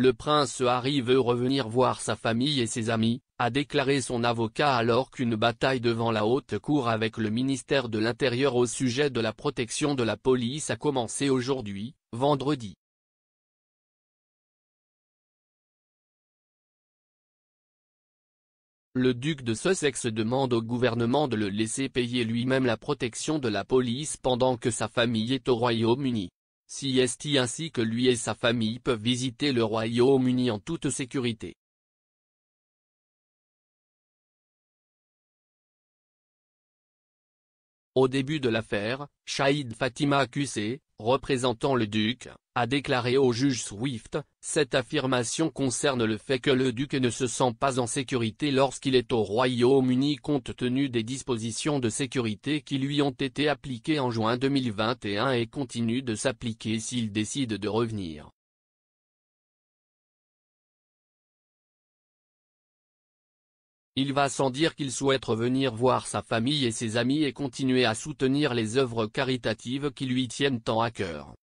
Le prince Harry veut revenir voir sa famille et ses amis, a déclaré son avocat alors qu'une bataille devant la haute cour avec le ministère de l'Intérieur au sujet de la protection de la police a commencé aujourd'hui, vendredi. Le duc de Sussex demande au gouvernement de le laisser payer lui-même la protection de la police pendant que sa famille est au Royaume-Uni. Si Esti ainsi que lui et sa famille peuvent visiter le Royaume-Uni en toute sécurité. Au début de l'affaire, Shahid Fatima accusé, représentant le duc, a déclaré au juge Swift, cette affirmation concerne le fait que le duc ne se sent pas en sécurité lorsqu'il est au Royaume-Uni compte tenu des dispositions de sécurité qui lui ont été appliquées en juin 2021 et continuent de s'appliquer s'il décide de revenir. Il va sans dire qu'il souhaite revenir voir sa famille et ses amis et continuer à soutenir les œuvres caritatives qui lui tiennent tant à cœur.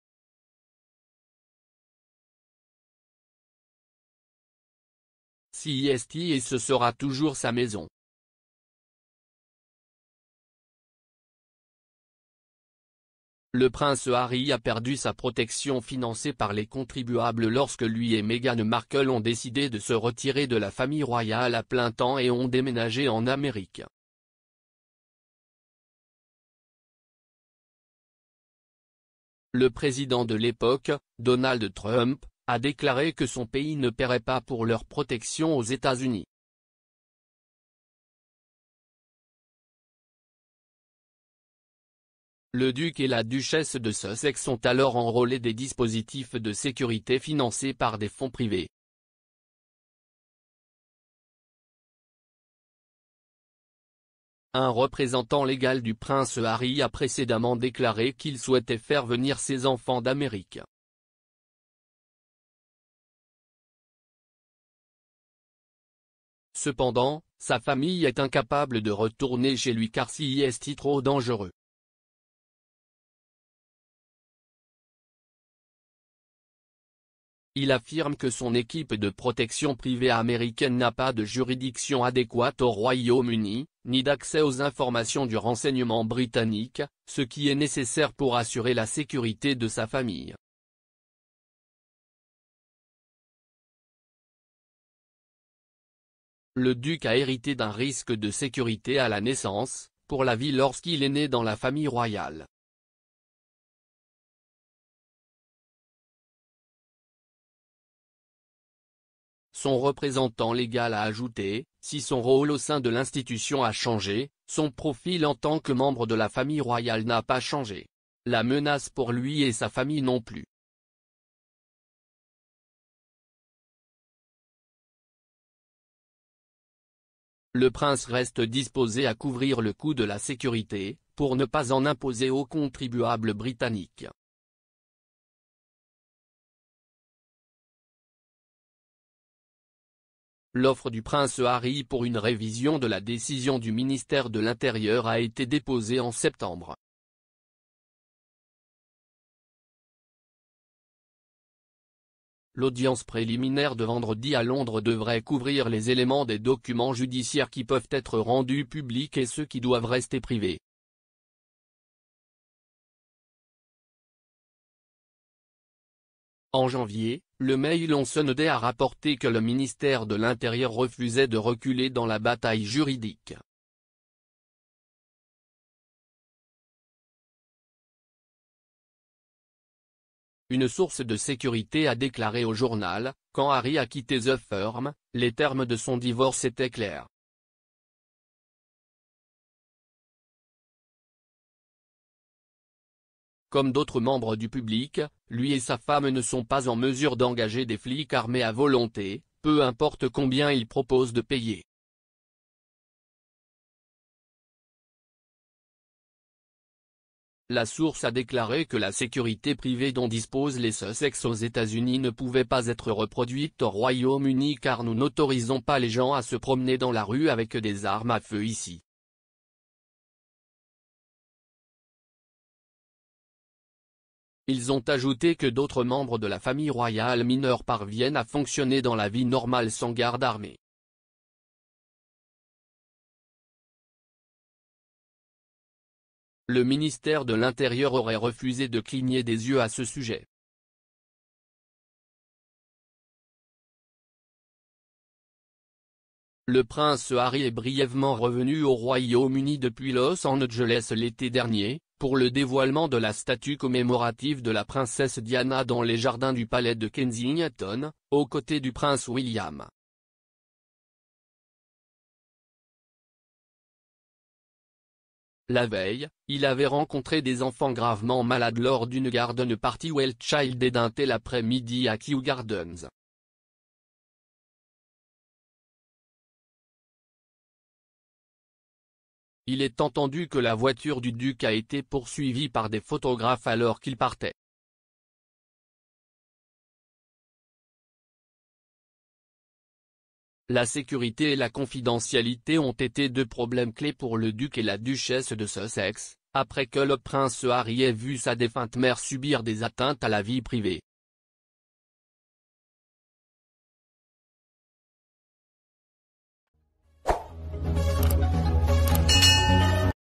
et ce sera toujours sa maison. Le prince Harry a perdu sa protection financée par les contribuables lorsque lui et Meghan Markle ont décidé de se retirer de la famille royale à plein temps et ont déménagé en Amérique. Le président de l'époque, Donald Trump, a déclaré que son pays ne paierait pas pour leur protection aux États-Unis. Le duc et la duchesse de Sussex sont alors enrôlés des dispositifs de sécurité financés par des fonds privés. Un représentant légal du prince Harry a précédemment déclaré qu'il souhaitait faire venir ses enfants d'Amérique. Cependant, sa famille est incapable de retourner chez lui car s'y est trop dangereux. Il affirme que son équipe de protection privée américaine n'a pas de juridiction adéquate au Royaume-Uni, ni d'accès aux informations du renseignement britannique, ce qui est nécessaire pour assurer la sécurité de sa famille. Le duc a hérité d'un risque de sécurité à la naissance, pour la vie lorsqu'il est né dans la famille royale. Son représentant légal a ajouté, si son rôle au sein de l'institution a changé, son profil en tant que membre de la famille royale n'a pas changé. La menace pour lui et sa famille non plus. Le prince reste disposé à couvrir le coût de la sécurité, pour ne pas en imposer aux contribuables britanniques. L'offre du prince Harry pour une révision de la décision du ministère de l'Intérieur a été déposée en septembre. L'audience préliminaire de vendredi à Londres devrait couvrir les éléments des documents judiciaires qui peuvent être rendus publics et ceux qui doivent rester privés. En janvier, le Mail on Sunday a rapporté que le ministère de l'Intérieur refusait de reculer dans la bataille juridique. Une source de sécurité a déclaré au journal, quand Harry a quitté The Firm, les termes de son divorce étaient clairs. Comme d'autres membres du public, lui et sa femme ne sont pas en mesure d'engager des flics armés à volonté, peu importe combien ils proposent de payer. La source a déclaré que la sécurité privée dont disposent les Sussex aux États-Unis ne pouvait pas être reproduite au Royaume-Uni car nous n'autorisons pas les gens à se promener dans la rue avec des armes à feu ici. Ils ont ajouté que d'autres membres de la famille royale mineure parviennent à fonctionner dans la vie normale sans garde armée. le ministère de l'Intérieur aurait refusé de cligner des yeux à ce sujet. Le prince Harry est brièvement revenu au Royaume-Uni depuis Los Angeles l'été dernier, pour le dévoilement de la statue commémorative de la princesse Diana dans les jardins du palais de Kensington, aux côtés du prince William. La veille, il avait rencontré des enfants gravement malades lors d'une garden party Well Child et d'un tel midi à Kew Gardens. Il est entendu que la voiture du duc a été poursuivie par des photographes alors qu'il partait. La sécurité et la confidentialité ont été deux problèmes clés pour le duc et la duchesse de Sussex, après que le prince Harry ait vu sa défunte mère subir des atteintes à la vie privée.